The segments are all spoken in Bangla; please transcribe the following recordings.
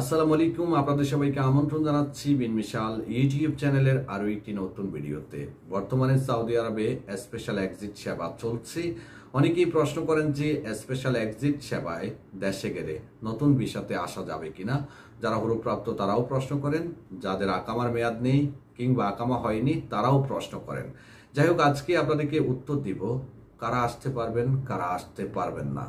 আসসালামু আলাইকুম আপনাদের সবাইকে আমন্ত্রণ জানাচ্ছি বিন মিশাল ইউটিউব চ্যানেলের আরও একটি নতুন ভিডিওতে বর্তমানে সৌদি আরবে স্পেশাল এক্সিট সেবা চলছে অনেকেই প্রশ্ন করেন যে স্পেশাল এক্সিট সেবায় দেশে গেলে নতুন ভিসাতে আসা যাবে কিনা যারা হরুপ্রাপ্ত তারাও প্রশ্ন করেন যাদের আকামার মেয়াদ নেই কিংবা আকামা হয়নি তারাও প্রশ্ন করেন যাই হোক আজকে আপনাদেরকে উত্তর দিব কারা আসতে পারবেন কারা আসতে পারবেন না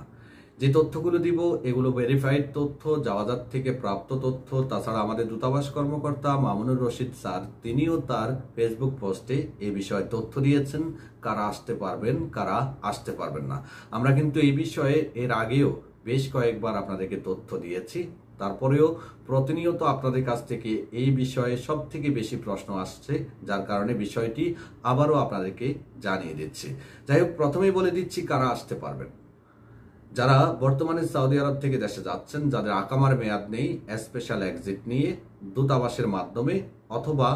যে তথ্যগুলো দিব এগুলো ভেরিফাইড তথ্য জাওয়াজাত থেকে প্রাপ্ত তথ্য তাছাড়া আমাদের দূতাবাস কর্মকর্তা মামুনুর রশিদ স্যার তিনিও তার ফেসবুক পোস্টে এ বিষয়ে তথ্য দিয়েছেন কারা আসতে পারবেন কারা আসতে পারবেন না আমরা কিন্তু এই বিষয়ে এর আগেও বেশ কয়েকবার আপনাদেরকে তথ্য দিয়েছি তারপরেও প্রতিনিয়ত আপনাদের কাছ থেকে এই বিষয়ে সব থেকে বেশি প্রশ্ন আসছে যার কারণে বিষয়টি আবারও আপনাদেরকে জানিয়ে দিচ্ছি যাই হোক প্রথমেই বলে দিচ্ছি কারা আসতে পারবেন যারা বর্তমানে সৌদি আরব থেকে দেশে যাচ্ছেন যাদের আকামার মেয়াদ নেই স্পেশাল এক্সিট নিয়ে দূতাবাসের মাধ্যমে অথবা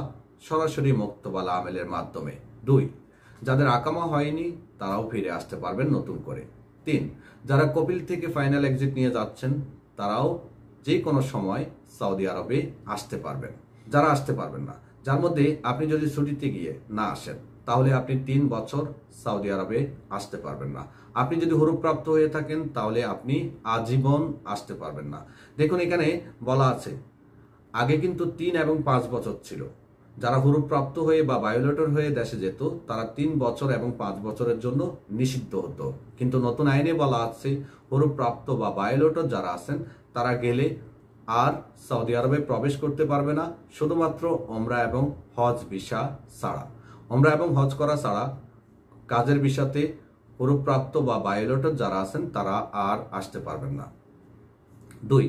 সরাসরি মুক্তবালা আমেলের মাধ্যমে দুই যাদের আকামা হয়নি তারাও ফিরে আসতে পারবেন নতুন করে তিন যারা কপিল থেকে ফাইনাল এক্সিট নিয়ে যাচ্ছেন তারাও যে কোনো সময় সৌদি আরবে আসতে পারবেন যারা আসতে পারবেন না যার মধ্যে আপনি যদি ছুটিতে গিয়ে না আসেন তাহলে আপনি তিন বছর সৌদি আরবে আসতে পারবেন না আপনি যদি হরুপ্রাপ্ত হয়ে থাকেন তাহলে আপনি আজীবন আসতে পারবেন না দেখুন এখানে বলা আছে আগে কিন্তু তিন এবং পাঁচ বছর ছিল যারা হরুপ্রাপ্ত হয়ে বা বায়োলেটর হয়ে দেশে যেত তারা তিন বছর এবং পাঁচ বছরের জন্য নিষিদ্ধ হতো কিন্তু নতুন আইনে বলা আছে হরুপ্রাপ্ত বা বায়োলেটর যারা আছেন তারা গেলে আর সৌদি আরবে প্রবেশ করতে পারবে না শুধুমাত্র অমরা এবং হজ ভিসা ছাড়া অমরা এবং হজ করা ছাড়া কাজের বিষয়তে পুরোপ্রাপ্ত বা বায়োলটর যারা আছেন তারা আর আসতে পারবেন না দুই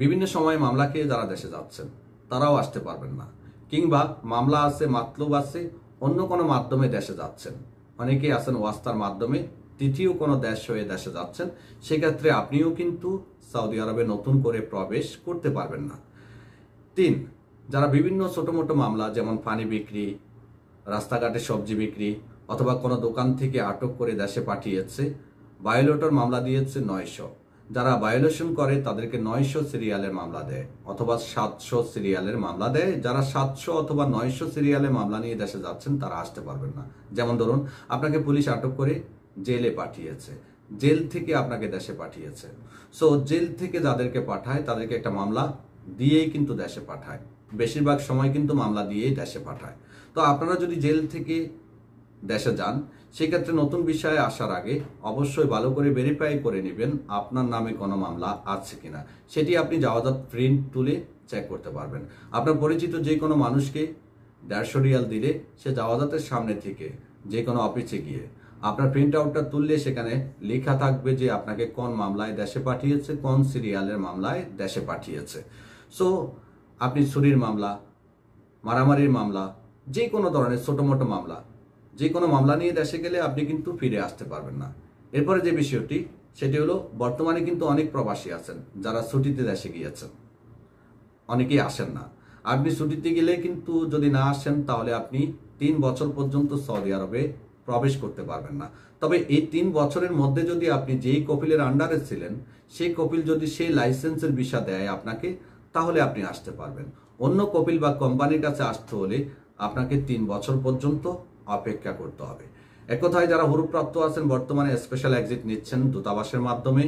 বিভিন্ন সময়ে মামলাকে যারা দেশে যাচ্ছেন তারাও আসতে পারবেন না কিংবা মামলা আছে মাতলুব আছে অন্য কোনো মাধ্যমে দেশে যাচ্ছেন অনেকেই আছেন ওয়াস্তার মাধ্যমে তৃতীয় কোনো দেশ হয়ে দেশে যাচ্ছেন সেক্ষেত্রে আপনিও কিন্তু সৌদি আরবে নতুন করে প্রবেশ করতে পারবেন না তিন যারা বিভিন্ন ছোটো মোটো মামলা যেমন পানি বিক্রি রাস্তাঘাটে সবজি বিক্রি অথবা কোনো দোকান থেকে আটক করে দেশে পাঠিয়েছে বায়োলেটর মামলা দিয়েছে নয়শো যারা বায়োলেশন করে তাদেরকে নয়শো সিরিয়ালের মামলা দেয় অথবা সাতশো সিরিয়ালের মামলা দেয় যারা সাতশো অথবা নয়শো সিরিয়ালের মামলা নিয়ে দেশে যাচ্ছেন তারা আসতে পারবেন না যেমন ধরুন আপনাকে পুলিশ আটক করে জেলে পাঠিয়েছে জেল থেকে আপনাকে দেশে পাঠিয়েছে সো জেল থেকে যাদেরকে পাঠায় তাদেরকে একটা মামলা দিয়েই কিন্তু দেশে পাঠায় বেশিরভাগ সময় কিন্তু মামলা দিয়েই দেশে পাঠায় তো আপনারা যদি জেল থেকে দেশে যান সেক্ষেত্রে নতুন বিষয়ে আসার আগে অবশ্যই ভালো করে ভেরিফাই করে নেবেন আপনার নামে কোনো মামলা আছে কিনা সেটি আপনি যাওয়াজাত প্রিন্ট তুলে চেক করতে পারবেন আপনার পরিচিত যে কোনো মানুষকে দেড়শো রিয়াল দিলে সে যাওয়াজাতের সামনে থেকে যে কোনো অফিসে গিয়ে আপনার প্রিন্ট আউটটা তুললে সেখানে লেখা থাকবে যে আপনাকে কোন মামলায় দেশে পাঠিয়েছে কোন সিরিয়ালের মামলায় দেশে পাঠিয়েছে সো আপনি চুরির মামলা মারামারির মামলা যে কোনো ধরনের ছোটোমোটো মামলা যে কোনো মামলা নিয়ে দেশে গেলে আপনি কিন্তু ফিরে আসতে পারবেন না এরপরে যে বিষয়টি সেটি হলো বর্তমানে কিন্তু অনেক প্রবাসী আছেন যারা ছুটিতে দেশে গিয়েছেন অনেকেই আসেন না আপনি ছুটিতে গেলে কিন্তু যদি না আসেন তাহলে আপনি তিন বছর পর্যন্ত সৌদি আরবে প্রবেশ করতে পারবেন না তবে এই তিন বছরের মধ্যে যদি আপনি যেই কপিলের আন্ডারে ছিলেন সেই কপিল যদি সেই লাইসেন্সের ভিসা দেয় আপনাকে তাহলে আপনি আসতে পারবেন অন্য কপিল বা কোম্পানির কাছে আসতে হলে আপনাকে তিন বছর পর্যন্ত অপেক্ষা করতে হবে একথায় যারা হুরুপ্রাপ্ত আছেন বর্তমানে স্পেশাল এক্সিট নিচ্ছেন দূতাবাসের মাধ্যমে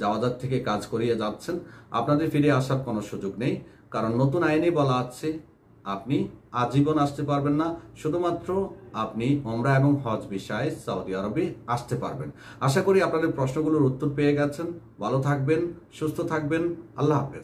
জাওয়াদার থেকে কাজ করিয়ে যাচ্ছেন আপনাদের ফিরে আসার কোনো সুযোগ নেই কারণ নতুন আইনে বলা আছে আপনি আজীবন আসতে পারবেন না শুধুমাত্র আপনি ওমরা এবং হজ বিষয়ে সৌদি আরবে আসতে পারবেন আশা করি আপনাদের প্রশ্নগুলোর উত্তর পেয়ে গেছেন ভালো থাকবেন সুস্থ থাকবেন আল্লাহ হাফেজ